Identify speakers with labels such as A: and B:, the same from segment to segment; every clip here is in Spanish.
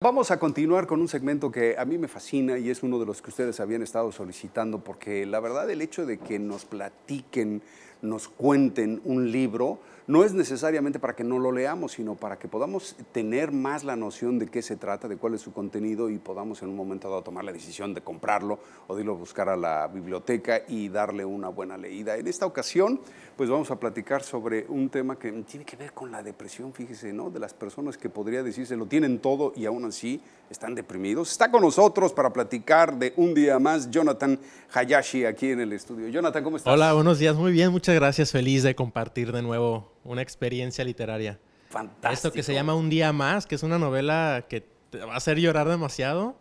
A: Vamos a continuar con un segmento que a mí me fascina y es uno de los que ustedes habían estado solicitando porque la verdad el hecho de que nos platiquen nos cuenten un libro, no es necesariamente para que no lo leamos, sino para que podamos tener más la noción de qué se trata, de cuál es su contenido y podamos en un momento dado tomar la decisión de comprarlo o de irlo a buscar a la biblioteca y darle una buena leída. En esta ocasión, pues vamos a platicar sobre un tema que tiene que ver con la depresión, fíjese, ¿no? De las personas que podría decirse lo tienen todo y aún así están deprimidos. Está con nosotros para platicar de un día más Jonathan Hayashi aquí en el estudio. Jonathan, ¿cómo estás? Hola, buenos
B: días, muy bien, muchas gracias, feliz de compartir de nuevo una experiencia literaria. Fantástico. Esto que se llama Un Día Más, que es una novela que te va a hacer llorar demasiado.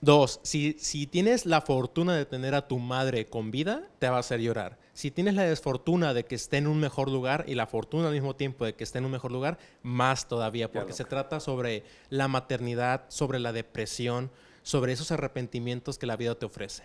B: Dos, si, si tienes la fortuna de tener a tu madre con vida, te va a hacer llorar. Si tienes la desfortuna de que esté en un mejor lugar y la fortuna al mismo tiempo de que esté en un mejor lugar, más todavía, porque se trata sobre la maternidad, sobre la depresión, sobre esos arrepentimientos que la vida te ofrece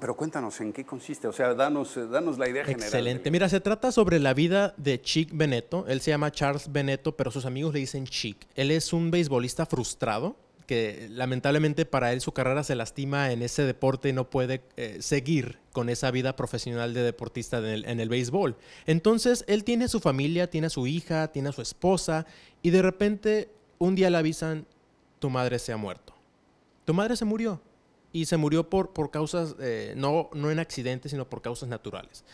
A: pero cuéntanos en qué consiste, o sea, danos, eh, danos la idea general. Excelente. Mira,
B: se trata sobre la vida de Chick Beneto. Él se llama Charles Beneto, pero sus amigos le dicen Chick. Él es un beisbolista frustrado que lamentablemente para él su carrera se lastima en ese deporte y no puede eh, seguir con esa vida profesional de deportista en el, beisbol. béisbol. Entonces él tiene su familia, tiene su hija, tiene a su esposa y de repente un día le avisan, tu madre se ha muerto. Tu madre se murió y se murió por, por causas, eh, no, no en accidentes, sino por causas naturales.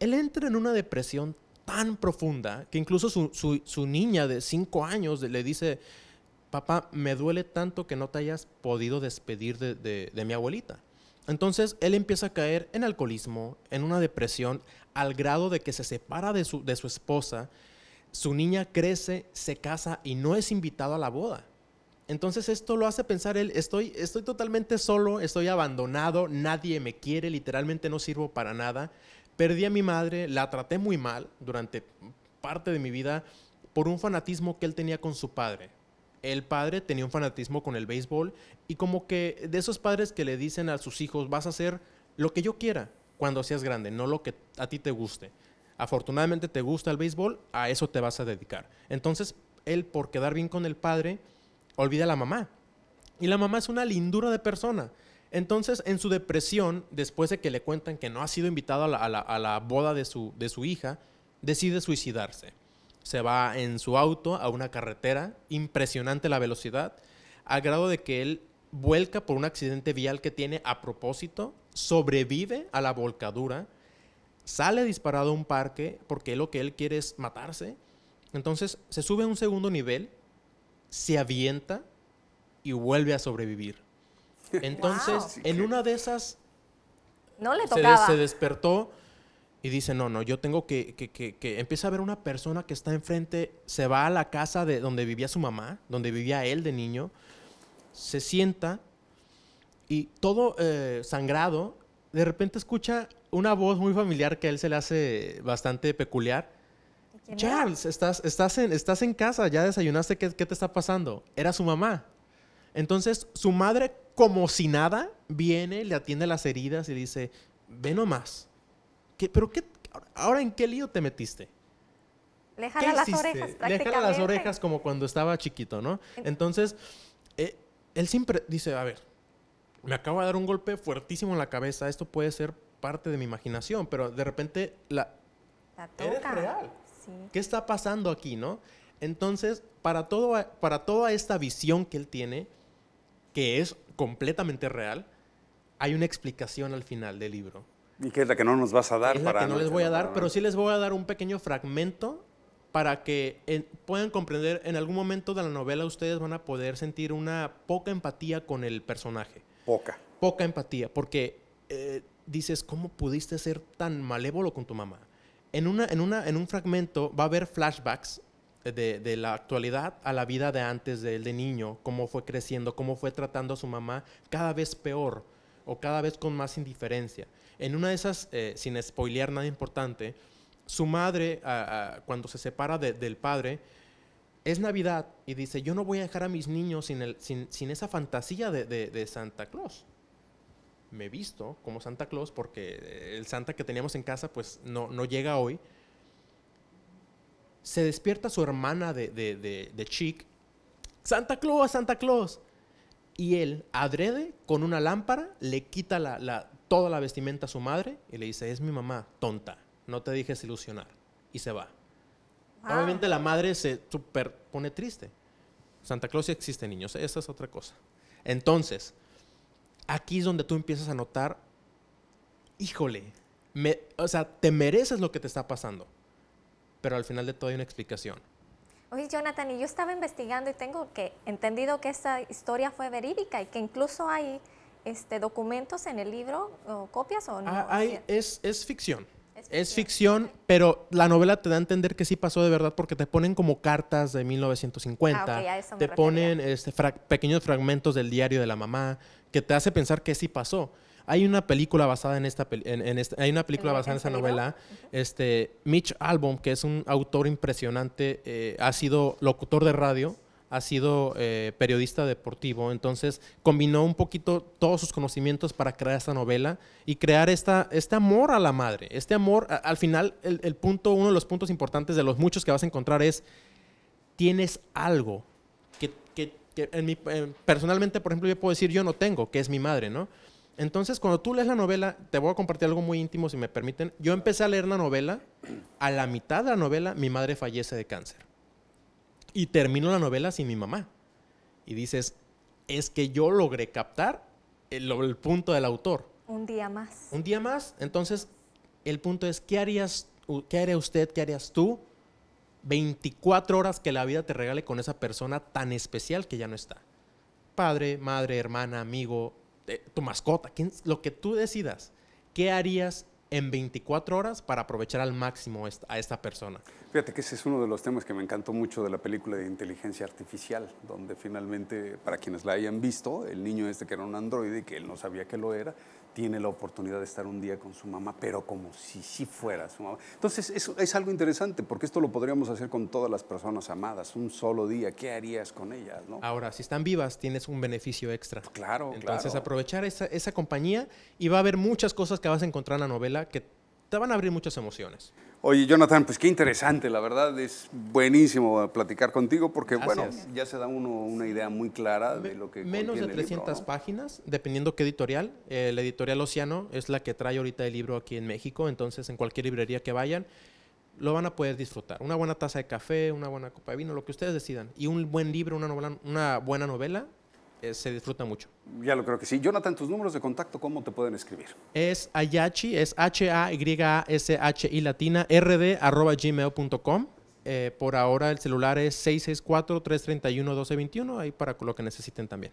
B: Él entra en una depresión tan profunda que incluso su, niña de cinco años le dice, papá, me duele tanto que no te hayas podido despedir de, mi abuelita. Entonces él empieza a caer en alcoholismo, en una depresión, al grado de que se separa de su, de su esposa, su niña crece, se casa y no es invitado a la boda. Entonces esto lo hace pensar él, estoy, totalmente solo, estoy abandonado, nadie me quiere, literalmente no sirvo para nada. Perdí a mi madre, la traté muy mal durante parte de mi vida por un fanatismo que él tenía con su padre. El padre tenía un fanatismo con el béisbol y como que de esos padres que le dicen a sus hijos, vas a hacer lo que yo quiera cuando seas grande, no lo que a ti te guste. Afortunadamente te gusta el béisbol, a eso te vas a dedicar. Entonces él por quedar bien con el padre, olvida a la mamá. Y la mamá es una lindura de persona. Entonces, en su depresión, después de que le cuentan que no ha sido invitado a la, boda de su, de su hija, decide suicidarse. Se va en su auto a una carretera, impresionante la velocidad, al grado de que él vuelca por un accidente vial que tiene a propósito, sobrevive a la volcadura, sale disparado a un parque porque lo que él quiere es matarse. Entonces se sube a un segundo nivel se avienta y vuelve a sobrevivir. Entonces, en una de esas... No le tocaba. Se, despertó y dice, no, no, yo tengo que, que, Empieza a ver una persona que está enfrente, se va a la casa de donde vivía su mamá, donde vivía él de niño, se sienta y todo eh, sangrado, de repente escucha una voz muy familiar que a él se le hace bastante peculiar Charles, estás, estás, en, estás en casa, ya desayunaste, ¿qué, ¿qué te está pasando? Era su mamá. Entonces, su madre, como si nada, viene, le atiende las heridas y dice, ve nomás. ¿Qué, ¿Pero qué, ahora en qué lío te metiste? Le jala las orejas prácticamente. Le jala las orejas como cuando estaba chiquito, ¿no? Entonces, eh, él siempre dice, a ver, me acabo de dar un golpe fuertísimo en la cabeza, esto puede ser parte de mi imaginación, pero de repente la... La toca. Eres real. ¿Qué está pasando aquí, no? Entonces, para, todo, para toda esta visión que él tiene, que es completamente real, hay una explicación al final del
A: libro. Y que es la que no nos vas a dar. Es la que no, les voy a dar, pero
B: sí les voy a dar un pequeño fragmento para que puedan comprender, en algún momento de la novela ustedes van a poder sentir una poca empatía con el personaje. Poca. Poca empatía, porque eh, dices, ¿cómo pudiste ser tan malévolo con tu mamá? en, un fragmento va a haber flashbacks eh, de, la actualidad a la vida de antes de niño, cómo fue creciendo, cómo fue tratando a su mamá cada vez peor o cada vez con más indiferencia. En una de esas, eh, sin spoilear nada importante, su madre, cuando se separa del padre, es Navidad y dice, yo no voy a dejar a mis niños sin, esa fantasía de Santa Claus me visto como Santa Claus porque el Santa que teníamos en casa pues no, no llega hoy. Se despierta su hermana de, chic. Santa Claus, Santa Claus. Y él, adrede, con una lámpara, le quita la, toda la vestimenta a su madre y le dice, es mi mamá, tonta, no te dejes ilusionar. Y se va. Obviamente la madre se superpone triste. Santa Claus sí existe, niños, esa es otra cosa. Entonces, aquí es donde tú empiezas a notar, híjole, me, o sea, te mereces lo que te está pasando, pero al final de todo hay una explicación. Oye, Jonathan, y yo estaba investigando y tengo que entendido que esta historia fue verídica y que incluso hay este, documentos en el libro, copias o no. Ah, es ficción es ficción. pero la novela te da a entender que sí pasó de verdad porque te ponen como cartas de 1950, ah, te ponen este, pequeños fragmentos del diario de la mamá, que te hace pensar que sí pasó. Hay una película basada en esta, hay una película basada en esa novela. Este Mitch Albom, que es un autor impresionante, eh, ha sido locutor de radio ha sido eh, periodista deportivo, entonces combinó un poquito todos sus conocimientos para crear esta novela y crear esta, este amor a la madre, este amor, al final el, el, punto, uno de los puntos importantes de los muchos que vas a encontrar es, tienes algo que, que, eh, personalmente, por ejemplo, yo puedo decir, yo no tengo, que es mi madre, ¿no? Entonces, cuando tú lees la novela, te voy a compartir algo muy íntimo, si me permiten. Yo empecé a leer la novela, a la mitad de la novela, mi madre fallece de cáncer. Y termino la novela sin mi mamá. Y dices, es que yo logré captar el, punto del autor. Un día más. Un día más. Entonces, el punto es, ¿qué harías, qué haría usted, qué harías tú 24 horas que la vida te regale con esa persona tan especial que ya no está? Padre, madre, hermana, amigo, eh, tu mascota, lo que tú decidas. ¿Qué harías en 24 horas para aprovechar al máximo a esta persona.
A: Fíjate que ese es uno de los temas que me encantó mucho de la película de inteligencia artificial, donde finalmente, para quienes la hayan visto, el niño este que era un androide, y que él no sabía que lo era, tiene la oportunidad de estar un día con su mamá, pero como si sí fuera su mamá. Entonces, es, es algo interesante, porque esto lo podríamos hacer con todas las personas amadas, un solo día, ¿qué harías con ellas? No?
B: Ahora, si están vivas, tienes un beneficio extra. Claro, Entonces, aprovechar esa, esa compañía y va a haber muchas cosas que vas a encontrar en la novela que te van a abrir muchas emociones.
A: Oye, Jonathan, pues qué interesante, la verdad es buenísimo platicar contigo porque, bueno, ya se da uno una idea muy clara de lo que... Menos de 300
B: páginas, dependiendo qué editorial. Eh, la editorial Oceano es la que trae ahorita el libro aquí en México, entonces en cualquier librería que vayan lo van a poder disfrutar. Una buena taza de café, una buena copa de vino, lo que ustedes decidan. Y un buen libro, una, novela, una buena novela,
A: eh, se disfruta mucho. Ya lo creo que sí. Jonathan, tus números de contacto, ¿cómo te pueden escribir?
B: Es Ayachi, es H-A-Y-S-H-I a latina, rd, arroba gmail.com. Eh, por ahora el celular es 664-331-1221, ahí para lo que necesiten también.